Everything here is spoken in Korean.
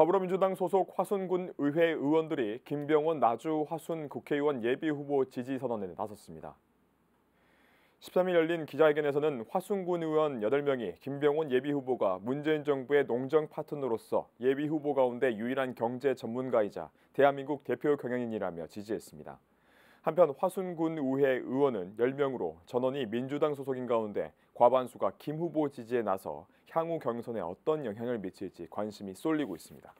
더불어민주당 소속 화순군 의회 의원들이 김병원 나주 화순 국회의원 예비후보 지지 선언에 나섰습니다. 13일 열린 기자회견에서는 화순군 의원 8명이 김병원 예비후보가 문재인 정부의 농정 파트너로서 예비후보 가운데 유일한 경제 전문가이자 대한민국 대표 경영인이라며 지지했습니다. 한편 화순군 의회 의원은 10명으로 전원이 민주당 소속인 가운데 과반수가 김 후보 지지에 나서 향후 경선에 어떤 영향을 미칠지 관심이 쏠리고 있습니다.